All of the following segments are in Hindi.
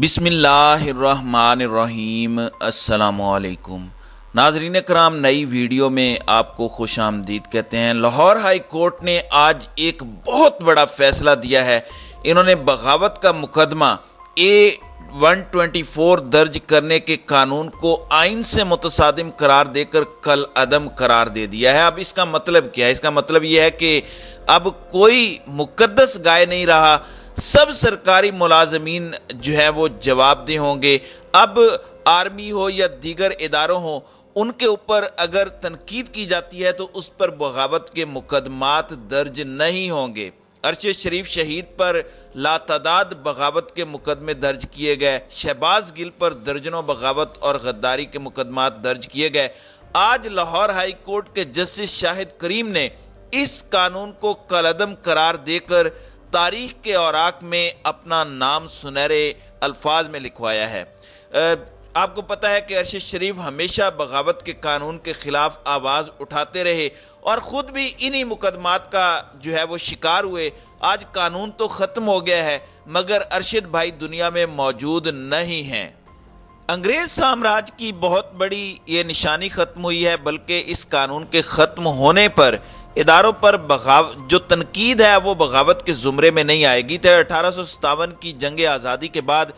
बिसमीम अल्लाम नाजरीन कराम नई वीडियो में आपको खुश आमदीद कहते हैं लाहौर हाई कोर्ट ने आज एक बहुत बड़ा फैसला दिया है इन्होंने बगावत का मुकदमा ए 124 दर्ज करने के कानून को आइन से मुतसादिम करार देकर कल अदम करार दे दिया है अब इसका मतलब क्या है इसका मतलब यह है कि अब कोई मुकदस गाय नहीं रहा सब सरकारी मुलाजमीन जो है वो जवाबदेह होंगे अब आर्मी हो या दीगर इदारों हों उनके ऊपर अगर तनकीद की जाती है तो उस पर बगावत के मुकदमात दर्ज नहीं होंगे अरशद शरीफ शहीद पर लातदाद बगावत के मुकदमे दर्ज किए गए शहबाज गिल पर दर्जनों बगावत और गद्दारी के मुकदमात दर्ज किए गए आज लाहौर हाई कोर्ट के जस्टिस शाहिद करीम ने इस कानून को कलदम करार देकर तारीख के औराक में अपना नाम सुनहरे अल्फाज में लिखवाया है आपको पता है कि अरशद शरीफ हमेशा बगावत के कानून के ख़िलाफ़ आवाज़ उठाते रहे और ख़ुद भी इन्हीं मुकदमात का जो है वो शिकार हुए आज कानून तो ख़त्म हो गया है मगर अरशद भाई दुनिया में मौजूद नहीं हैं अंग्रेज़ साम्राज्य की बहुत बड़ी ये निशानी ख़त्म हुई है बल्कि इस कानून के ख़त्म होने पर इदारों पर बगाव जो तनकीद है वो बगावत के ज़ुमरे में नहीं आएगी तो अठारह सौ सतावन की जंग आज़ादी के बाद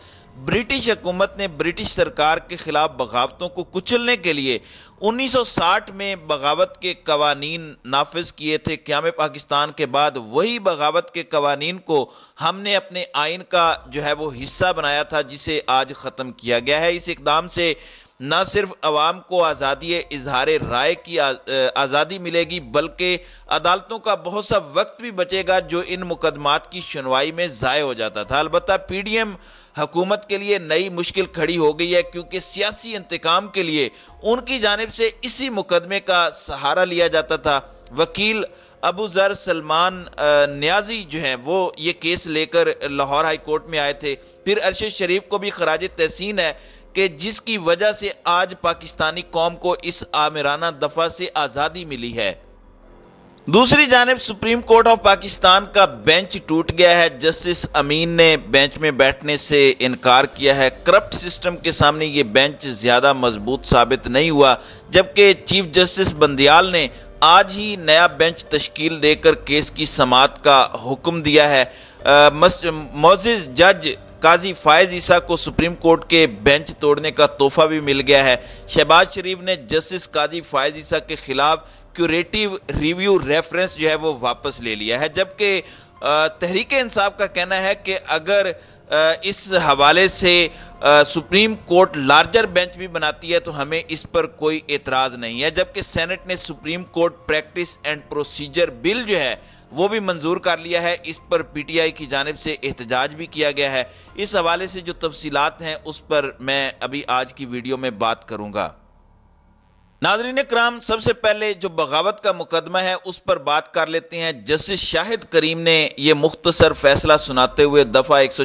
ब्रिटिश हुकूमत ने ब्रिटिश सरकार के ख़िलाफ़ बगावतों को कुचलने के लिए 1960 में बगावत के कवानी नाफज किए थे क्याम पाकिस्तान के बाद वही बगावत के कवानी को हमने अपने आइन का जो है वो हिस्सा बनाया था जिसे आज ख़त्म किया गया है इस इकदाम से न सिर्फ अवाम को आज़ादी इजहार राय की आज़ादी मिलेगी बल्कि अदालतों का बहुत सा वक्त भी बचेगा जो इन मुकदमात की सुनवाई में ज़ाय हो जाता था अलबत् पी डी एम हकूमत के लिए नई मुश्किल खड़ी हो गई है क्योंकि सियासी इंतकाम के लिए उनकी जानब से इसी मुकदमे का सहारा लिया जाता था वकील अबू ज़र सलमान न्याजी जो हैं वो ये केस लेकर लाहौर हाई कोर्ट में आए थे फिर अरशद शरीफ को भी खराज तहसीन है कि जिसकी वजह से आज पाकिस्तानी कौम को इस आमिराना दफा से आज़ादी मिली है दूसरी जानब सुप्रीम कोर्ट ऑफ पाकिस्तान का बेंच टूट गया है जस्टिस अमीन ने बेंच में बैठने से इनकार किया है करप्ट सिस्टम के सामने ये बेंच ज़्यादा मजबूत साबित नहीं हुआ जबकि चीफ जस्टिस बंदियाल ने आज ही नया बेंच तश्कील देकर केस की समात का हुक्म दिया है मोजिज़ जज काजी फायज ईसा को सुप्रीम कोर्ट के बेंच तोड़ने का तोहफा भी मिल गया है शहबाज शरीफ ने जस्टिस काजी फायज ईसा के खिलाफ क्यूरेटिव रिव्यू रेफरेंस जो है वो वापस ले लिया है जबकि तहरीक इंसाफ का कहना है कि अगर इस हवाले से सुप्रीम कोर्ट लार्जर बेंच भी बनाती है तो हमें इस पर कोई एतराज़ नहीं है जबकि सेनेट ने supreme court practice and procedure bill जो है वो भी मंजूर कर लिया है इस पर पीटीआई की जानब से एहतजाज भी किया गया है इस हवाले से जो तफसीलात हैं उस पर मैं अभी आज की वीडियो में बात करूँगा नाजरीन कराम सबसे पहले जो बगावत का मुकदमा है उस पर बात कर लेते हैं जस्टिस शाहिद करीम ने यह मुख्तसर फैसला सुनाते हुए दफ़ा एक सौ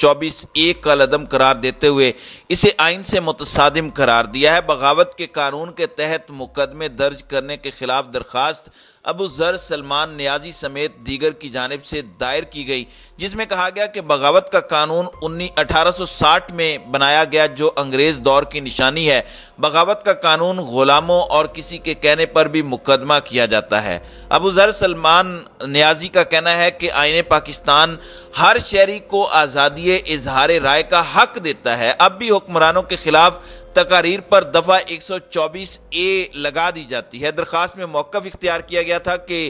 चौबीस ए का लदम करार देते हुए इसे आइन से मुतसादिम करार दिया है बगावत के कानून के तहत मुकदमे दर्ज करने के खिलाफ दरखास्त अबू ज़र सलमान न्याजी समेत दीगर की जानब से दायर की गई जिसमें कहा गया कि बगावत का कानून उन्नीस अठारह में बनाया गया जो अंग्रेज़ दौर की निशानी है बगावत का कानून ग़ुलामों और किसी के कहने पर भी मुकदमा किया जाता है अबू ज़र सलमान न्याजी का कहना है कि आइन पाकिस्तान हर शहरी को आज़ादी इजहार राय का हक देता है अब भी हुक्मरानों के खिलाफ तकारीर पर दफ़ा 124 ए लगा दी जाती है दरखास्त में मौकफ इख्तियार किया गया था कि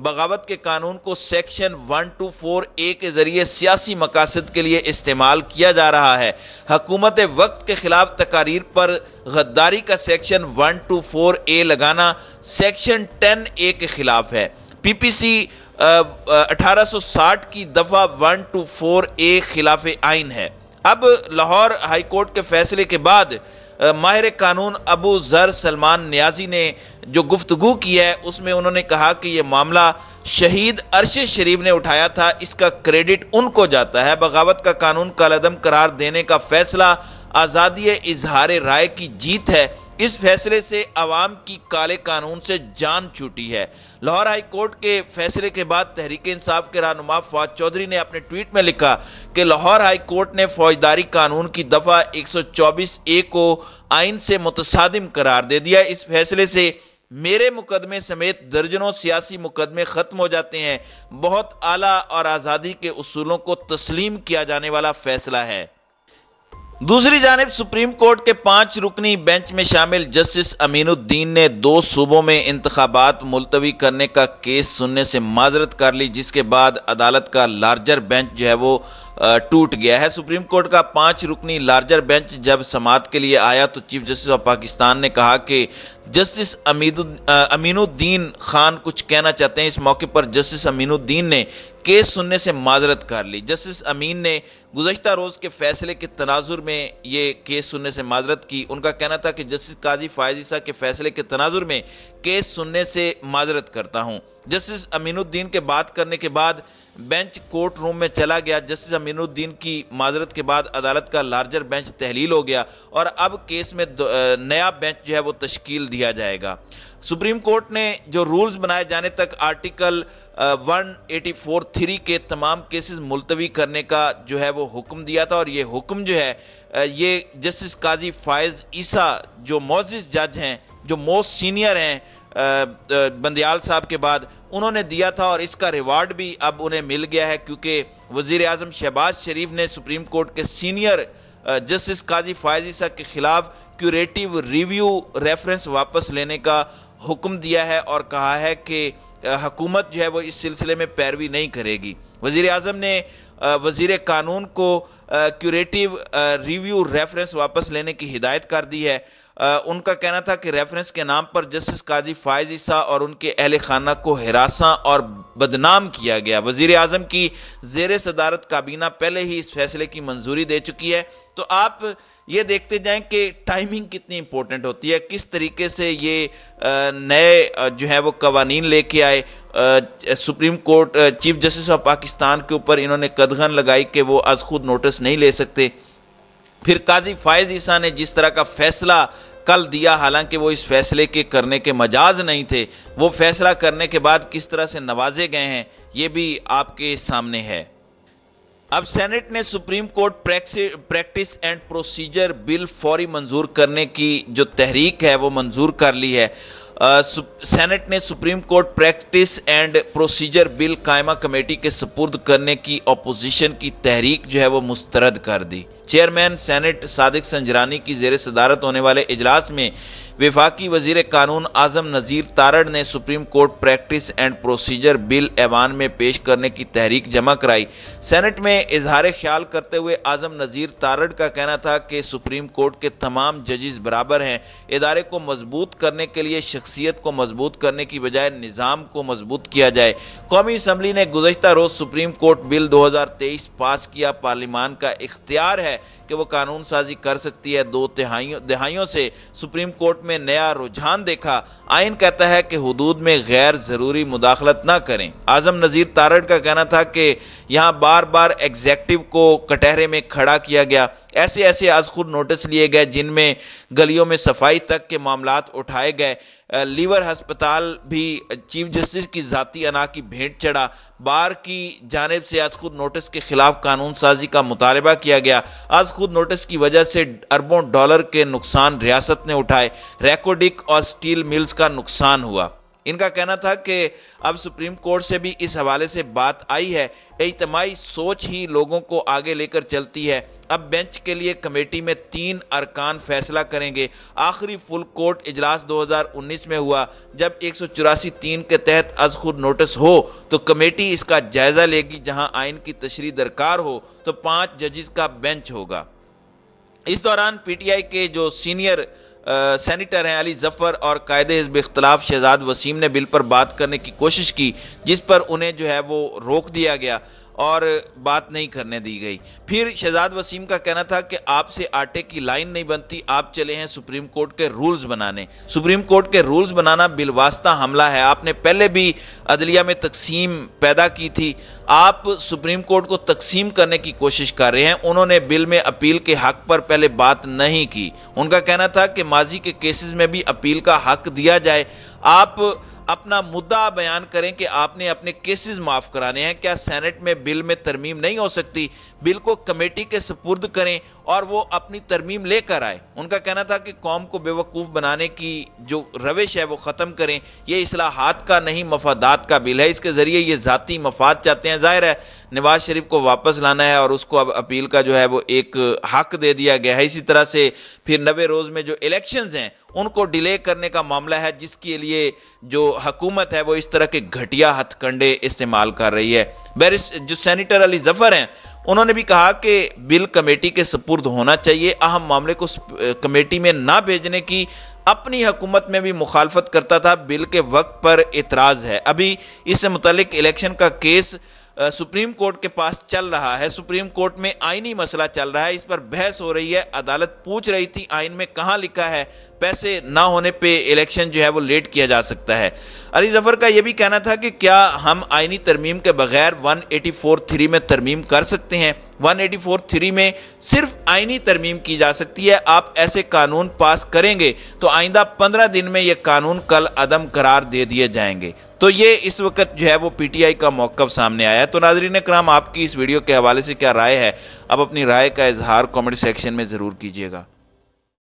बगावत के कानून को सेक्शन 124 ए के ज़रिए सियासी मकासद के लिए इस्तेमाल किया जा रहा है हकूमत वक्त के ख़िलाफ़ तकारीर पर गद्दारी का सेक्शन 124 ए लगाना सेक्शन 10 ए के ख़िलाफ़ है पी पी सी अठारह सौ साठ की दफ़ा वन टू फोर ए खिलाफ आइन है अब लाहौर हाईकोर्ट के फैसले के बाद माहिर कानून अबू ज़र सलमान न्याजी ने जो गुफ्तगु की है उसमें उन्होंने कहा कि यह मामला शहीद अरशद शरीफ ने उठाया था इसका क्रेडिट उनको जाता है बगावत का कानून कालदम करार देने का फैसला आज़ादी इजहार राय की जीत है इस फैसले से आवाम की काले कानून से जान छूटी है लाहौर हाई कोर्ट के फैसले के बाद तहरीक इंसाफ के रहनुमा फवाद चौधरी ने अपने ट्वीट में लिखा कि लाहौर हाई कोर्ट ने फौजदारी कानून की दफ़ा 124 ए को आइन से मुतसादिम करार दे दिया इस फैसले से मेरे मुकदमे समेत दर्जनों सियासी मुकदमे ख़त्म हो जाते हैं बहुत आला और आज़ादी के असूलों को तस्लीम किया जाने वाला फैसला है दूसरी जानब सुप्रीम कोर्ट के पांच रुकनी बेंच में शामिल जस्टिस अमीनुद्दीन ने दो सूबों में इंतबात मुलतवी करने का केस सुनने से माजरत कर ली जिसके बाद अदालत का लार्जर बेंच जो है वो टूट गया है सुप्रीम कोर्ट का पांच रुकनी लार्जर बेंच जब समात के लिए आया तो चीफ जस्टिस ऑफ पाकिस्तान ने कहा कि जस्टिस अमीनुद्दीन खान कुछ कहना चाहते हैं इस मौके पर जस्टिस अमीनुद्दीन ने केस सुनने से माजरत कर ली जस्टिस अमीन ने गुजशत रोज़ के फैसले के तनाजुर में ये केस सुनने से माजरत की उनका कहना था कि जस्टिस काजी फायजीसा के फैसले के तनाजुर में केस सुनने से माजरत करता हूँ जस्टिस अमीनुद्दीन के बात करने के बाद बेंच कोर्ट रूम में चला गया जस्टिस अमीनुद्दीन की माजरत के बाद अदालत का लार्जर बेंच तहलील हो गया और अब केस में नया बेंच जो है वो तश्कील दिया जाएगा सुप्रीम कोर्ट ने जो रूल्स बनाए जाने तक article one eighty four three के तमाम केसेस मुलतवी करने का जो है वो हुक्म दिया था और ये हुक्म जो है ये जस्टिस काजी फायज़ ईसा जो मोजिस जज हैं जो मोस्ट सीनियर हैं बंदयाल साहब के बाद उन्होंने दिया था और इसका रिवार्ड भी अब उन्हें मिल गया है क्योंकि वज़ी अजम शहबाज शरीफ ने सुप्रीम कोर्ट के सीनियर जस्टिस काजी फ़ायजी साहब के ख़िलाफ़ क्यूरेटिव रिव्यू रेफरेंस वापस लेने का हुक्म दिया है और कहा है कि हकूमत जो है वो इस सिलसिले में पैरवी नहीं करेगी वज़ी अजम ने वजीर कानून को क्यूरेटिव रिव्यू रेफरेंस वापस लेने की हिदायत कर दी है उनका कहना था कि रेफरेंस के नाम पर जस्टिस काजी फायज ईसा और उनके अहल खाना को हरासा और बदनाम किया गया वजीर अजम की जेर सदारत काबीना पहले ही इस फैसले की मंजूरी दे चुकी है तो आप ये देखते जाएं कि टाइमिंग कितनी इम्पोर्टेंट होती है किस तरीके से ये नए जो है वो कवानी लेके आए supreme court chief justice of Pakistan के ऊपर इन्होंने कदगन लगाई कि वो आज खुद नोटिस नहीं ले सकते फिर काजी फायज ईसा ने जिस तरह का फैसला कल दिया हालांकि वो इस फैसले के करने के मजाज नहीं थे वो फैसला करने के बाद किस तरह से नवाजे गए हैं ये भी आपके सामने है अब सेनेट ने supreme court practice and procedure bill फौरी मंजूर करने की जो तहरीक है वो मंजूर कर ली है सेनेट ने supreme court practice and procedure bill कायमा कमेटी के सपुर्द करने की अपोजिशन की तहरीक जो है वो मुस्तरद कर दी चेयरमैन सेनेट सादिक संजरानी की जेर सदारत होने वाले इजलास में विफाकी वजीर कानून आजम नज़ीर तारड़ ने supreme court practice and procedure bill ऐवान में पेश करने की तहरीक जमा कराई सेनेट में इजहार ख्याल करते हुए आजम नज़ीर तारड़ का कहना था कि सुप्रीम कोर्ट के तमाम जजेस बराबर हैं इदारे को मजबूत करने के लिए शख्सियत को मजबूत करने की बजाय निज़ाम को मजबूत किया जाए कौमी असम्बली ने गुजशत रोज़ सुप्रीम कोर्ट बिल दो हज़ार तेईस पास किया पार्लिमान का इख्तियार है perché कि वो कानून साजी कर सकती है दो तिहाइयों दहाइयों से सुप्रीम कोर्ट में नया रुझान देखा आइन कहता है कि हदूद में गैर ज़रूरी मुदाखलत ना करें आज़म नज़ीर तारड़ का कहना था कि यहाँ बार बार एग्जेक्टिव को कटहरे में खड़ा किया गया ऐसे ऐसे अजखुर नोटिस लिए गए जिनमें गलियों में सफाई तक के मामला उठाए गए लीवर हस्पताल भी चीफ जस्टिस की जतीी अना की भेंट चढ़ा बार की जानब से आज खुद नोटिस के ख़िलाफ़ कानून साजी का मुतालबा किया गया आज खुद नोटिस की वजह से अरबों डॉलर के नुकसान रियासत ने उठाए रेकोडिक और स्टील मिल्स का नुकसान हुआ इनका कहना था कि अब सुप्रीम कोर्ट से भी इस हवाले से बात आई है इजतमाही सोच ही लोगों को आगे लेकर चलती है अब बेंच के लिए कमेटी में तीन अरकान फैसला करेंगे आखिरी फुल कोर्ट इजलास 2019 में हुआ जब एक सौ तीन के तहत अज खुद नोटिस हो तो कमेटी इसका जायज़ा लेगी जहां आइन की तशरी दरकार हो तो पांच जजिस का बेंच होगा इस दौरान पीटीआई के जो सीनियर सैनिटर हैं अली जफ़र और कायद हिजब इख्तलाफ शहजाद वसीम ने बिल पर बात करने की कोशिश की जिस पर उन्हें जो है वो रोक दिया गया और बात नहीं करने दी गई फिर शहजाद वसीम का कहना था कि आपसे आटे की लाइन नहीं बनती आप चले हैं सुप्रीम कोर्ट के रूल्स बनाने सुप्रीम कोर्ट के रूल्स बनाना बिलवास्ता हमला है आपने पहले भी अदलिया में तकसीम पैदा की थी आप सुप्रीम कोर्ट को तकसीम करने की कोशिश कर रहे हैं उन्होंने बिल में अपील के हक पर पहले बात नहीं की उनका कहना था कि माजी के केसेस में भी अपील का हक दिया जाए आप अपना मुद्दा बयान करें कि आपने अपने केसेस माफ़ कराने हैं क्या सेनेट में बिल में तरमीम नहीं हो सकती बिल को कमेटी के सपुर्द करें और वो अपनी तरमीम लेकर आए उनका कहना था कि कौम को बेवकूफ़ बनाने की जो रविश है वो ख़त्म करें ये असलाहत का नहीं मफादात का बिल है इसके ज़रिए ये ज़ाती मफाद चाहते हैं ज़ाहिर है नवाज शरीफ को वापस लाना है और उसको अब अपील का जो है वो एक हक दे दिया गया है इसी तरह से फिर नवे रोज़ में जो इलेक्शन हैं उनको डिले करने का मामला है जिसके लिए जो हकूमत है वो इस तरह के घटिया हथकंडे इस्तेमाल कर रही है बैरिस जो सैनिटर अली जफ़र हैं उन्होंने भी कहा कि बिल कमेटी के सपुर्द होना चाहिए अहम मामले को कमेटी में ना भेजने की अपनी हुकूमत में भी मुखालफत करता था बिल के वक्त पर इतराज़ है अभी इससे मुतलिक इलेक्शन का केस सुप्रीम कोर्ट के पास चल रहा है सुप्रीम कोर्ट में आईनी मसला चल रहा है इस पर बहस हो रही है अदालत पूछ रही थी आईन में कहाँ लिखा है पैसे ना होने पे इलेक्शन जो है वो लेट किया जा सकता है अली जफ़र का ये भी कहना था कि क्या हम आइनी तरमीम के बगैर 184 थ्री में तरमीम कर सकते हैं 184 थ्री में सिर्फ आइनी तरमीम की जा सकती है आप ऐसे कानून पास करेंगे तो आइंदा 15 दिन में ये कानून कल अदम करार दे दिए जाएंगे तो ये इस वक्त जो है वो पीटीआई का मौका सामने आया तो नाजरीन कराम आपकी इस वीडियो के हवाले से क्या राय है अब अपनी राय का इजहार कमेंट सेक्शन में ज़रूर कीजिएगा